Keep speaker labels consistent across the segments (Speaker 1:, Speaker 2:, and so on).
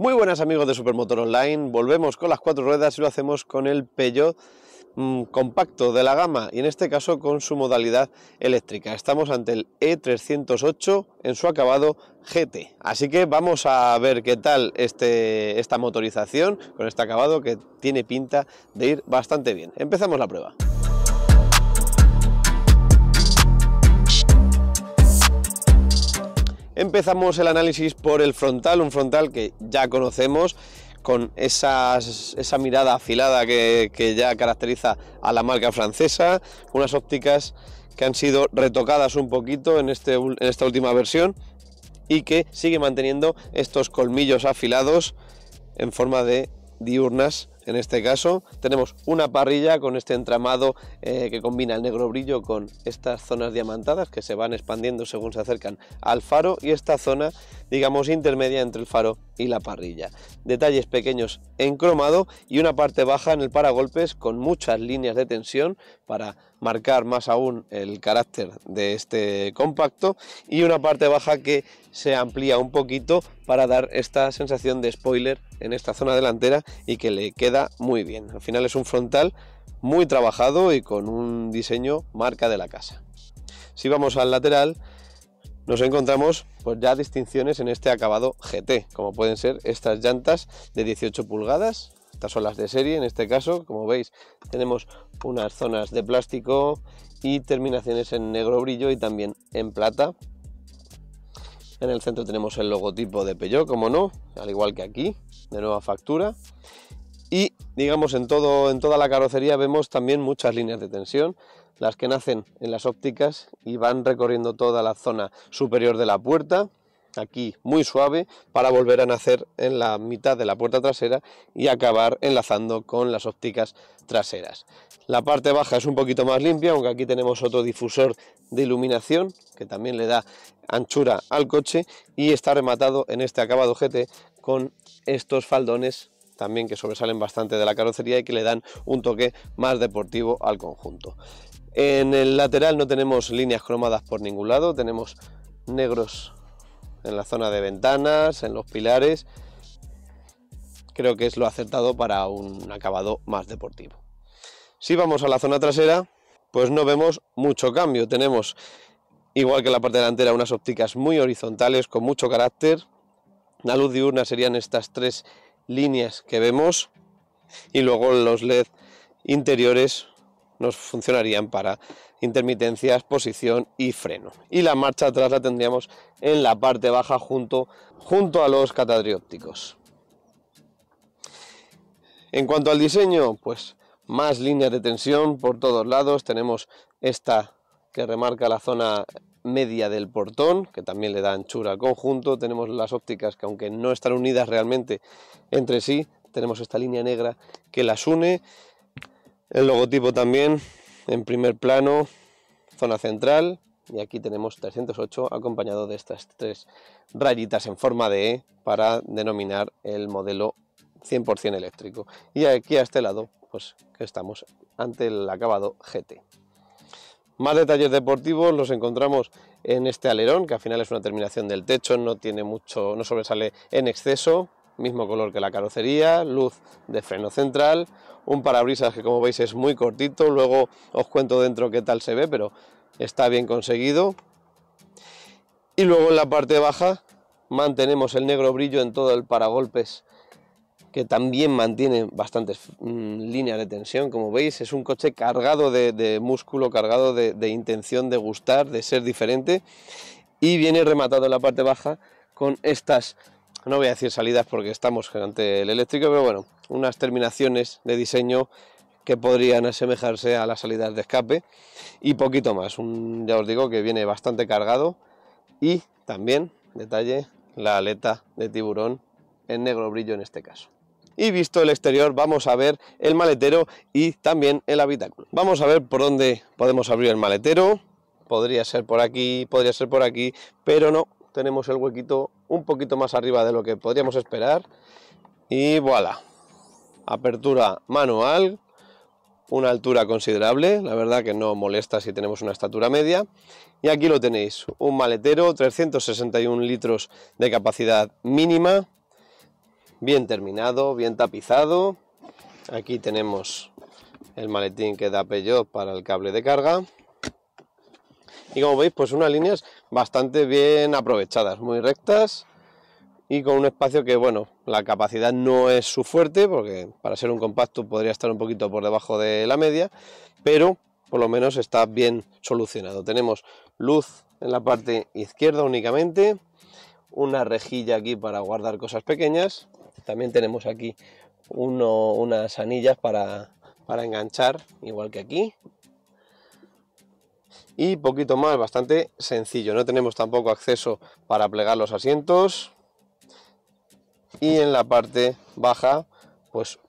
Speaker 1: Muy buenas amigos de Supermotor Online, volvemos con las cuatro ruedas y lo hacemos con el Peugeot mm, compacto de la gama y en este caso con su modalidad eléctrica. Estamos ante el E308 en su acabado GT. Así que vamos a ver qué tal este, esta motorización con este acabado que tiene pinta de ir bastante bien. Empezamos la prueba. Empezamos el análisis por el frontal, un frontal que ya conocemos con esa mirada afilada que, que ya caracteriza a la marca francesa, unas ópticas que han sido retocadas un poquito en, este, en esta última versión y que sigue manteniendo estos colmillos afilados en forma de diurnas en este caso tenemos una parrilla con este entramado eh, que combina el negro brillo con estas zonas diamantadas que se van expandiendo según se acercan al faro y esta zona, digamos, intermedia entre el faro y la parrilla. Detalles pequeños en cromado y una parte baja en el paragolpes con muchas líneas de tensión para marcar más aún el carácter de este compacto y una parte baja que se amplía un poquito para dar esta sensación de spoiler en esta zona delantera y que le queda muy bien. Al final es un frontal muy trabajado y con un diseño marca de la casa. Si vamos al lateral, nos encontramos pues ya distinciones en este acabado GT, como pueden ser estas llantas de 18 pulgadas, estas son las de serie en este caso, como veis tenemos unas zonas de plástico y terminaciones en negro brillo y también en plata. En el centro tenemos el logotipo de Peugeot, como no, al igual que aquí, de nueva factura. Y digamos en, todo, en toda la carrocería vemos también muchas líneas de tensión las que nacen en las ópticas y van recorriendo toda la zona superior de la puerta, aquí muy suave, para volver a nacer en la mitad de la puerta trasera y acabar enlazando con las ópticas traseras. La parte baja es un poquito más limpia, aunque aquí tenemos otro difusor de iluminación que también le da anchura al coche y está rematado en este acabado GT con estos faldones también que sobresalen bastante de la carrocería y que le dan un toque más deportivo al conjunto. En el lateral no tenemos líneas cromadas por ningún lado, tenemos negros en la zona de ventanas, en los pilares. Creo que es lo acertado para un acabado más deportivo. Si vamos a la zona trasera, pues no vemos mucho cambio. Tenemos, igual que la parte delantera, unas ópticas muy horizontales con mucho carácter. La luz diurna serían estas tres líneas que vemos. Y luego los LED interiores nos funcionarían para intermitencias, posición y freno. Y la marcha atrás la tendríamos en la parte baja junto, junto a los catadriópticos. En cuanto al diseño, pues más líneas de tensión por todos lados. Tenemos esta que remarca la zona media del portón, que también le da anchura al conjunto. Tenemos las ópticas que aunque no están unidas realmente entre sí, tenemos esta línea negra que las une el logotipo también en primer plano, zona central, y aquí tenemos 308 acompañado de estas tres rayitas en forma de E para denominar el modelo 100% eléctrico. Y aquí a este lado, pues que estamos ante el acabado GT. Más detalles deportivos los encontramos en este alerón, que al final es una terminación del techo, no tiene mucho, no sobresale en exceso, mismo color que la carrocería, luz de freno central, un parabrisas que como veis es muy cortito, luego os cuento dentro qué tal se ve, pero está bien conseguido. Y luego en la parte baja mantenemos el negro brillo en todo el paragolpes que también mantiene bastantes mm, líneas de tensión, como veis, es un coche cargado de, músculo, cargado de, de, intención de gustar, de ser diferente, y viene rematado en la parte baja con estas no voy a decir salidas porque estamos ante el eléctrico, pero bueno, unas terminaciones de diseño que podrían asemejarse a las salidas de escape y poquito más. ya os digo que viene bastante cargado y también, detalle, la aleta de tiburón en negro brillo en este caso. Y visto el exterior vamos a ver el maletero y también el habitáculo. Vamos a ver por dónde podemos abrir el maletero. Podría ser por aquí, podría ser por aquí, pero no, tenemos el huequito un poquito más arriba de lo que podríamos esperar. Y voilà, apertura manual, una altura considerable, la verdad que no molesta si tenemos una estatura media. Y aquí lo tenéis, un maletero, 361 litros de capacidad mínima, bien terminado, bien tapizado. Aquí tenemos el maletín que da pello para el cable de carga. Y como veis, pues unas líneas bastante bien aprovechadas, muy rectas y con un espacio que, bueno, la capacidad no es su fuerte, porque para ser un compacto podría estar un poquito por debajo de la media, pero por lo menos está bien solucionado. Tenemos luz en la parte izquierda únicamente, una rejilla aquí para guardar cosas pequeñas, también tenemos aquí unas anillas para enganchar, igual que aquí, y poquito más, bastante sencillo. No tenemos tampoco acceso para plegar los asientos. Y en la parte baja, pues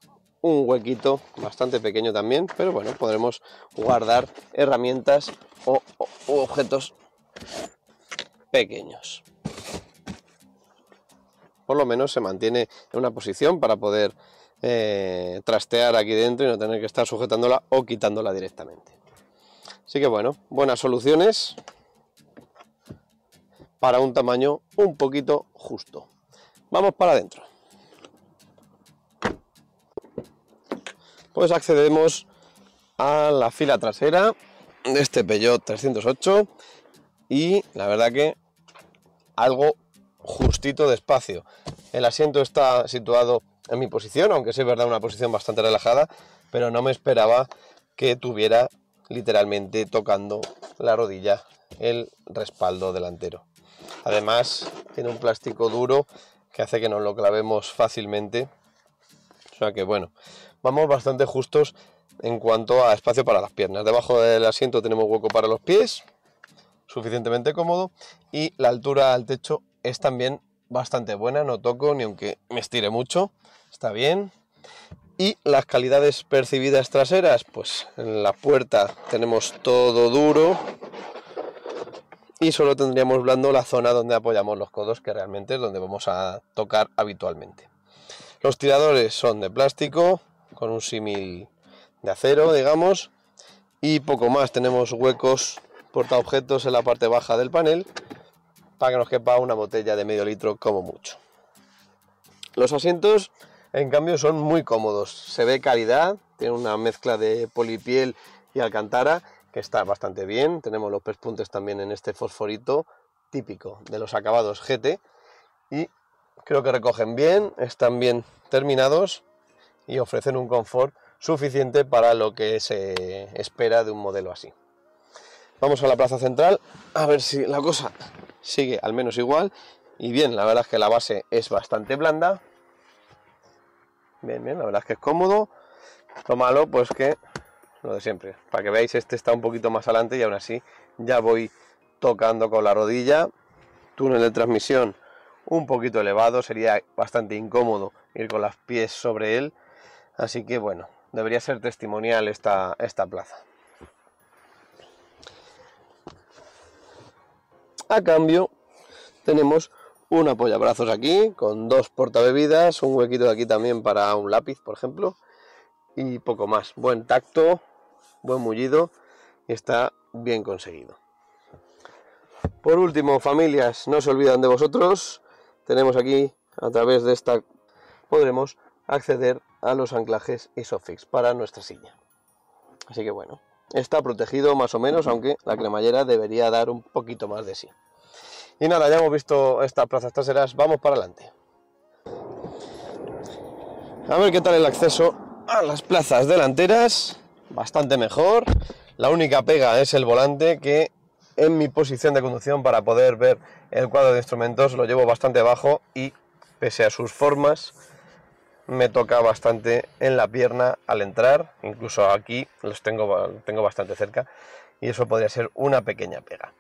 Speaker 1: un huequito bastante pequeño también, pero bueno, podremos guardar herramientas o, objetos pequeños. Por lo menos se mantiene en una posición para poder eh, trastear aquí dentro y no tener que estar sujetándola o quitándola directamente. Así que bueno, buenas soluciones para un tamaño un poquito justo. Vamos para adentro. Pues accedemos a la fila trasera de este Peugeot 308 y la verdad que algo justito de espacio. El asiento está situado en mi posición, aunque sí es verdad una posición bastante relajada, pero no me esperaba que tuviera literalmente tocando la rodilla, el respaldo delantero. Además, tiene un plástico duro que hace que nos lo clavemos fácilmente. O sea que bueno, vamos bastante justos en cuanto a espacio para las piernas. Debajo del asiento tenemos hueco para los pies, suficientemente cómodo, y la altura al techo es también bastante buena, no toco ni aunque me estire mucho, está bien. Y las calidades percibidas traseras, pues en la puerta tenemos todo duro y solo tendríamos blando la zona donde apoyamos los codos, que realmente es donde vamos a tocar habitualmente. Los tiradores son de plástico, con un símil de acero, digamos, y poco más. Tenemos huecos portaobjetos en la parte baja del panel para que nos quepa una botella de medio litro como mucho. Los asientos en cambio son muy cómodos, se ve calidad, tiene una mezcla de polipiel y alcantara que está bastante bien. Tenemos los pespuntes también en este fosforito típico de los acabados GT y creo que recogen bien, están bien terminados y ofrecen un confort suficiente para lo que se espera de un modelo así. Vamos a la plaza central a ver si la cosa sigue al menos igual. Y bien, la verdad es que la base es bastante blanda, bien, bien, la verdad es que es cómodo. Lo malo, pues que lo de siempre. Para que veáis, este está un poquito más adelante y aún así ya voy tocando con la rodilla. Túnel de transmisión un poquito elevado, sería bastante incómodo ir con las pies sobre él. Así que bueno, debería ser testimonial esta, esta plaza. A cambio, tenemos un apoyabrazos aquí, con dos portabebidas, un huequito de aquí también para un lápiz, por ejemplo, y poco más. Buen tacto, buen mullido, y está bien conseguido. Por último, familias, no se olvidan de vosotros. Tenemos aquí, a través de esta, podremos acceder a los anclajes ISOFIX para nuestra silla. Así que bueno, está protegido más o menos, aunque la cremallera debería dar un poquito más de sí. Y nada, ya hemos visto estas plazas traseras, vamos para adelante. A ver qué tal el acceso a las plazas delanteras, bastante mejor. La única pega es el volante que en mi posición de conducción para poder ver el cuadro de instrumentos lo llevo bastante bajo y pese a sus formas me toca bastante en la pierna al entrar, incluso aquí los tengo, tengo bastante cerca y eso podría ser una pequeña pega.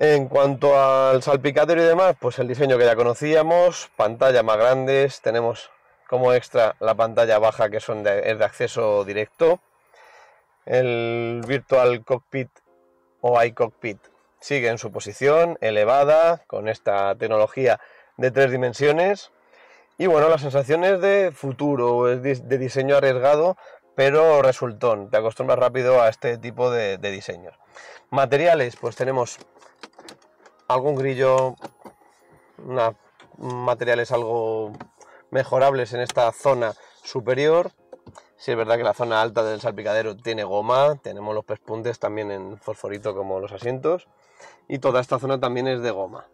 Speaker 1: En cuanto al salpicadero y demás, pues el diseño que ya conocíamos, pantalla más grandes, tenemos como extra la pantalla baja que son de, es de acceso directo, el virtual cockpit o iCockpit sigue en su posición elevada con esta tecnología de tres dimensiones y bueno, las sensaciones de futuro, de diseño arriesgado, pero resultón, te acostumbras rápido a este tipo de diseños. Materiales, pues tenemos algún grillo, materiales algo mejorables en esta zona superior. Si es verdad que la zona alta del salpicadero tiene goma, tenemos los pespuntes también en fosforito como los asientos y toda esta zona también es de goma.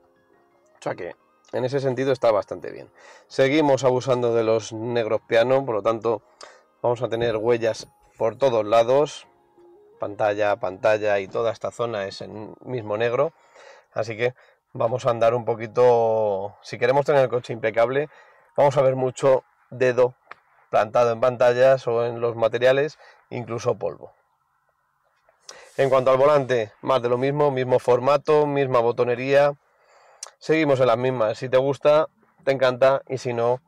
Speaker 1: O sea que en ese sentido está bastante bien. Seguimos abusando de los negros piano, por lo tanto vamos a tener huellas por todos lados, pantalla, pantalla y toda esta zona es en mismo negro. Así que vamos a andar un poquito, si queremos tener el coche impecable, vamos a ver mucho dedo plantado en pantallas o en los materiales, incluso polvo. En cuanto al volante, más de lo mismo, mismo formato, misma botonería, seguimos en las mismas. Si te gusta, te encanta y si no,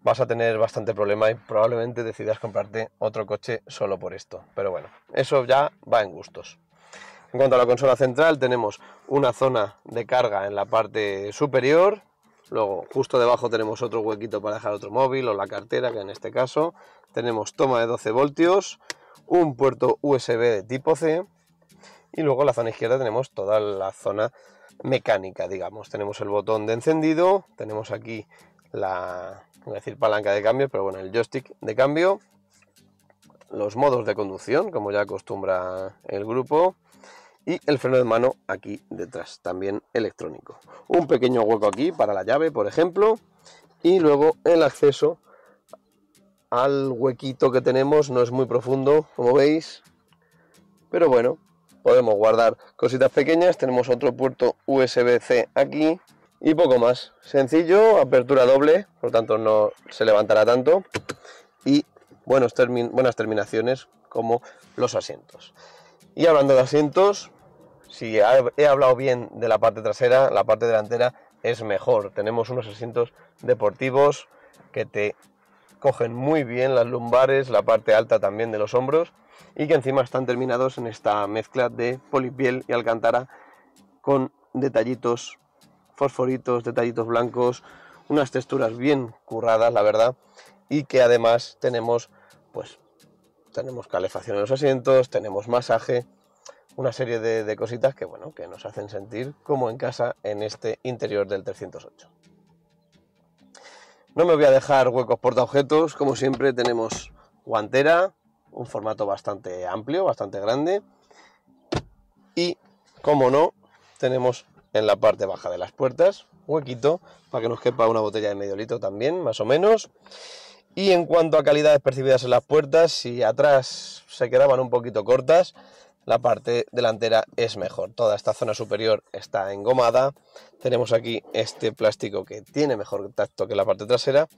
Speaker 1: vas a tener bastante problema y probablemente decidas comprarte otro coche solo por esto. Pero bueno, eso ya va en gustos. En cuanto a la consola central, tenemos una zona de carga en la parte superior. Luego, justo debajo tenemos otro huequito para dejar otro móvil o la cartera, que en este caso tenemos toma de 12 voltios, un puerto USB de tipo C y luego en la zona izquierda tenemos toda la zona mecánica, digamos. Tenemos el botón de encendido, tenemos aquí la decir palanca de cambio, pero bueno, el joystick de cambio, los modos de conducción, como ya acostumbra el grupo, y el freno de mano aquí detrás, también electrónico. Un pequeño hueco aquí para la llave, por ejemplo, y luego el acceso al huequito que tenemos, no es muy profundo, como veis, pero bueno, podemos guardar cositas pequeñas, tenemos otro puerto USB-C aquí y poco más. Sencillo, apertura doble, por lo tanto no se levantará tanto y buenas terminaciones como los asientos. Y hablando de asientos, si he hablado bien de la parte trasera, la parte delantera es mejor. Tenemos unos asientos deportivos que te cogen muy bien las lumbares, la parte alta también de los hombros y que encima están terminados en esta mezcla de polipiel y alcantara con detallitos fosforitos, detallitos blancos, unas texturas bien curradas, la verdad, y que además tenemos pues tenemos calefacción en los asientos, tenemos masaje, una serie de, cositas que, bueno, que nos hacen sentir como en casa en este interior del 308. No me voy a dejar huecos portaobjetos, como siempre tenemos guantera, un formato bastante amplio, bastante grande, y, como no, tenemos en la parte baja de las puertas huequito para que nos quepa una botella de medio litro también, más o menos. Y en cuanto a calidades percibidas en las puertas, si atrás se quedaban un poquito cortas, la parte delantera es mejor. Toda esta zona superior está engomada. Tenemos aquí este plástico que tiene mejor tacto que la parte trasera.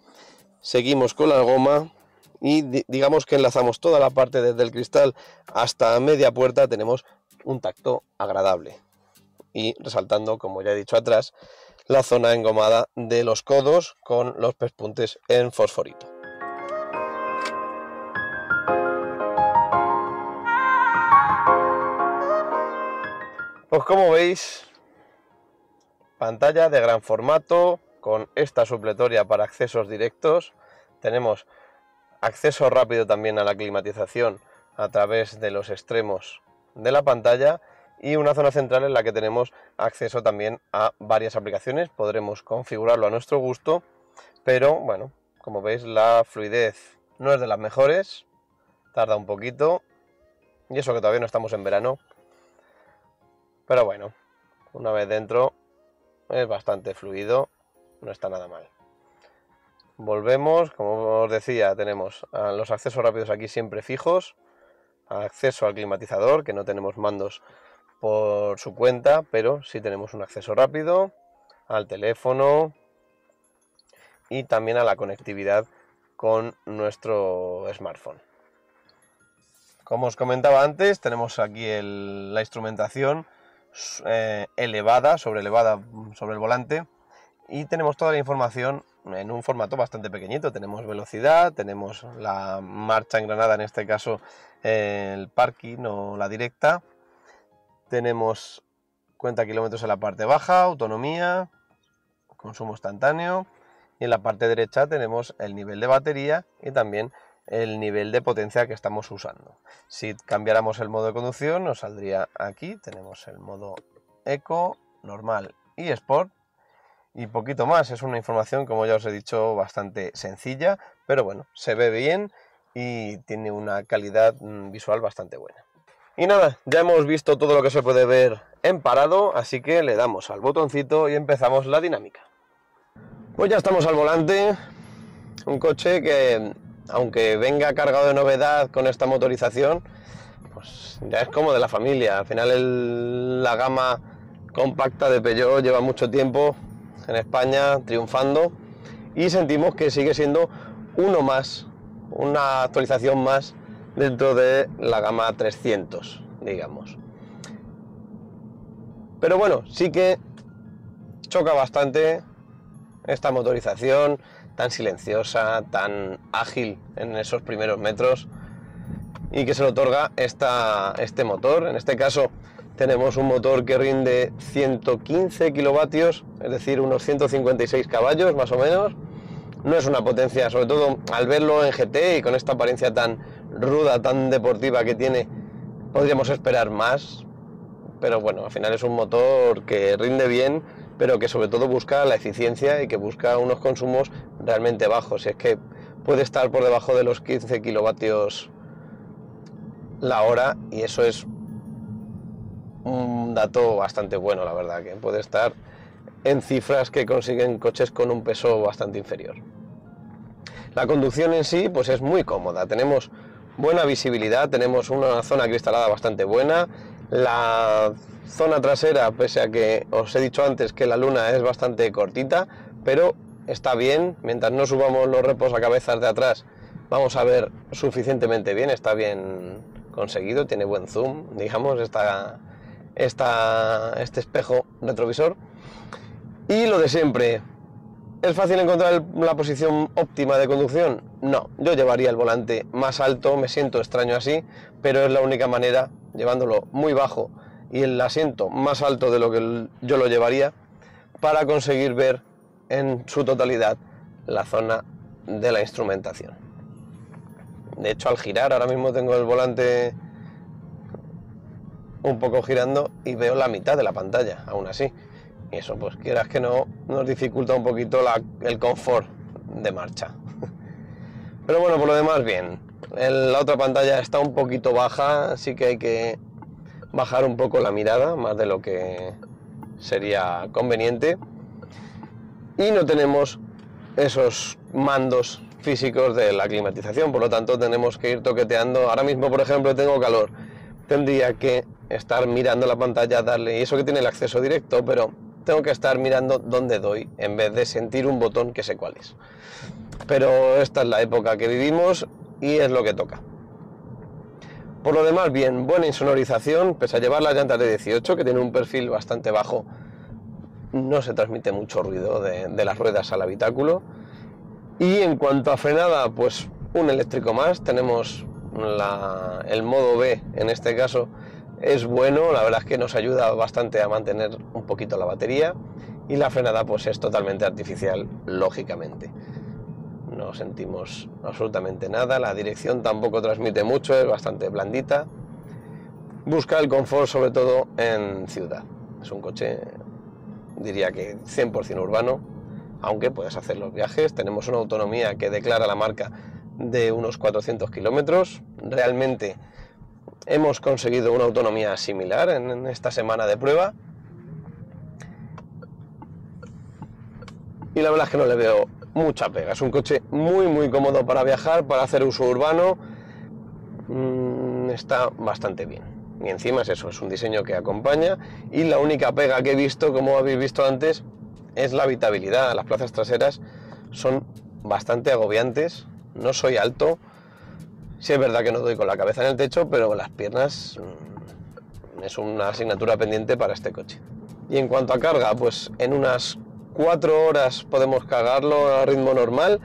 Speaker 1: Seguimos con la goma y digamos que enlazamos toda la parte desde el cristal hasta media puerta. Tenemos un tacto agradable. Y resaltando, como ya he dicho atrás, la zona engomada de los codos con los pespuntes en fosforito. Pues como veis, pantalla de gran formato con esta supletoria para accesos directos. Tenemos acceso rápido también a la climatización a través de los extremos de la pantalla y una zona central en la que tenemos acceso también a varias aplicaciones. Podremos configurarlo a nuestro gusto, pero bueno, como veis la fluidez no es de las mejores, tarda un poquito y eso que todavía no estamos en verano, pero bueno, una vez dentro es bastante fluido, no está nada mal. Volvemos, como os decía, tenemos los accesos rápidos aquí siempre fijos, acceso al climatizador, que no tenemos mandos por su cuenta, pero sí tenemos un acceso rápido al teléfono y también a la conectividad con nuestro smartphone. Como os comentaba antes, tenemos aquí la instrumentación eh, elevada sobre elevada, mm, sobre el volante y tenemos toda la información en un formato bastante pequeñito. Tenemos velocidad, tenemos la marcha en Granada, en este caso el parking o la directa. Tenemos cuenta kilómetros en la parte baja, autonomía, consumo instantáneo. Y en la parte derecha tenemos el nivel de batería y también el nivel de potencia que estamos usando. Si cambiáramos el modo de conducción, nos saldría aquí, tenemos el modo eco, normal y sport. Y poquito más, es una información, como ya os he dicho, bastante sencilla, pero bueno, se ve bien y tiene una calidad mm, visual bastante buena. Y nada, ya hemos visto todo lo que se puede ver en parado, así que le damos al botoncito y empezamos la dinámica. Pues ya estamos al volante, un coche que aunque venga cargado de novedad con esta motorización, pues ya es como de la familia. Al final la gama compacta de Peugeot lleva mucho tiempo en España triunfando y sentimos que sigue siendo uno más, una actualización más dentro de la gama 300, digamos. Pero bueno, sí que choca bastante esta motorización, tan silenciosa, tan ágil en esos primeros metros y que se le otorga esta, este motor. En este caso tenemos un motor que rinde 115 kilovatios, es decir, unos 156 caballos más o menos. No es una potencia, sobre todo al verlo en GT y con esta apariencia tan ruda, tan deportiva que tiene, podríamos esperar más. Pero bueno, al final es un motor que rinde bien pero que sobre todo busca la eficiencia y que busca unos consumos realmente bajos. Y es que puede estar por debajo de los 15 kilovatios la hora y eso es un dato bastante bueno, la verdad, que puede estar en cifras que consiguen coches con un peso bastante inferior. La conducción en sí pues es muy cómoda, tenemos buena visibilidad, tenemos una zona cristalada bastante buena, la Zona trasera, pese a que os he dicho antes que la luna es bastante cortita, pero está bien, mientras no subamos los repos a cabezas de atrás, vamos a ver suficientemente bien, está bien conseguido, tiene buen zoom, digamos, está esta, este espejo retrovisor. Y lo de siempre, ¿es fácil encontrar la posición óptima de conducción? No, yo llevaría el volante más alto, me siento extraño así, pero es la única manera, llevándolo muy bajo y el asiento más alto de lo que yo lo llevaría para conseguir ver en su totalidad la zona de la instrumentación. De hecho, al girar, ahora mismo tengo el volante un poco girando y veo la mitad de la pantalla, aún así. Y eso, pues quieras que no, nos dificulta un poquito el confort de marcha. Pero bueno, por lo demás, bien. la otra pantalla está un poquito baja, así que hay que bajar un poco la mirada, más de lo que sería conveniente. Y no tenemos esos mandos físicos de la climatización, por lo tanto tenemos que ir toqueteando. Ahora mismo, por ejemplo, tengo calor, tendría que estar mirando la pantalla, darle, y eso que tiene el acceso directo, pero tengo que estar mirando dónde doy, en vez de sentir un botón que sé cuál es. Pero esta es la época que vivimos y es lo que toca. Por lo demás, bien, buena insonorización, pese a llevar las llantas de 18, que tiene un perfil bastante bajo, no se transmite mucho ruido de, las ruedas al habitáculo. Y en cuanto a frenada, pues un eléctrico más, tenemos el modo B en este caso, es bueno, la verdad es que nos ayuda bastante a mantener un poquito la batería y la frenada pues es totalmente artificial, lógicamente no sentimos absolutamente nada, la dirección tampoco transmite mucho, es bastante blandita. Busca el confort sobre todo en ciudad. Es un coche, diría que 100% urbano, aunque puedes hacer los viajes. Tenemos una autonomía que declara la marca de unos 400 kilómetros. Realmente hemos conseguido una autonomía similar en esta semana de prueba. Y la verdad es que no le veo mucha pega. Es un coche muy, muy cómodo para viajar, para hacer uso urbano. Mm, está bastante bien. Y encima es eso, es un diseño que acompaña. Y la única pega que he visto, como habéis visto antes, es la habitabilidad. Las plazas traseras son bastante agobiantes. No soy alto. Sí es verdad que no doy con la cabeza en el techo, pero las piernas mm, es una asignatura pendiente para este coche. Y en cuanto a carga, pues en unas cuatro horas podemos cargarlo a ritmo normal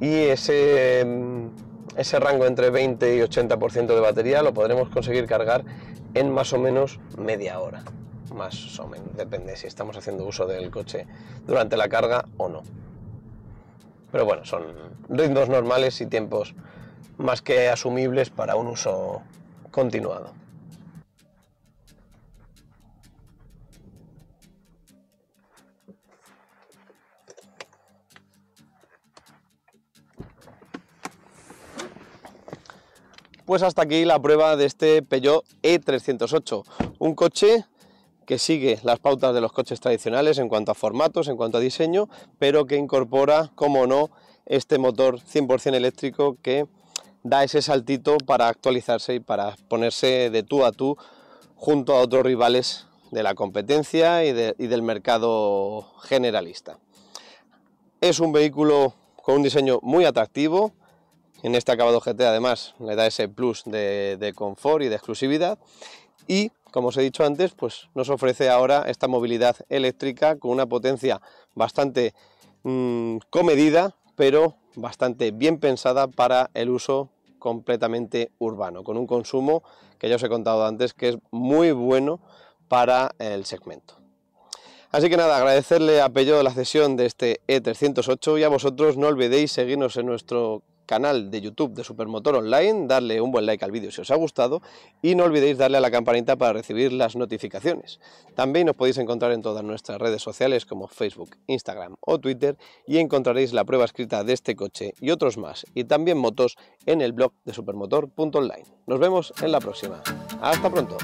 Speaker 1: y ese, mm, ese rango entre 20 y 80% de batería lo podremos conseguir cargar en más o menos media hora. Más o menos, depende si estamos haciendo uso del coche durante la carga o no. Pero bueno, son ritmos normales y tiempos más que asumibles para un uso continuado. Pues hasta aquí la prueba de este Peugeot E308, un coche que sigue las pautas de los coches tradicionales en cuanto a formatos, en cuanto a diseño, pero que incorpora, como no, este motor 100% eléctrico que da ese saltito para actualizarse y para ponerse de tú a tú junto a otros rivales de la competencia y, y del mercado generalista. Es un vehículo con un diseño muy atractivo, en este acabado GT además le da ese plus de, confort y de exclusividad y como os he dicho antes, pues nos ofrece ahora esta movilidad eléctrica con una potencia bastante mm, comedida, pero bastante bien pensada para el uso completamente urbano, con un consumo que ya os he contado antes que es muy bueno para el segmento. Así que nada, agradecerle a Peugeot la cesión de este E308 y a vosotros no olvidéis seguirnos en nuestro canal de YouTube de Supermotor Online, darle un buen like al vídeo si os ha gustado y no olvidéis darle a la campanita para recibir las notificaciones. También nos podéis encontrar en todas nuestras redes sociales como Facebook, Instagram o Twitter y encontraréis la prueba escrita de este coche y otros más y también motos en el blog de supermotor.online. Nos vemos en la próxima. Hasta pronto.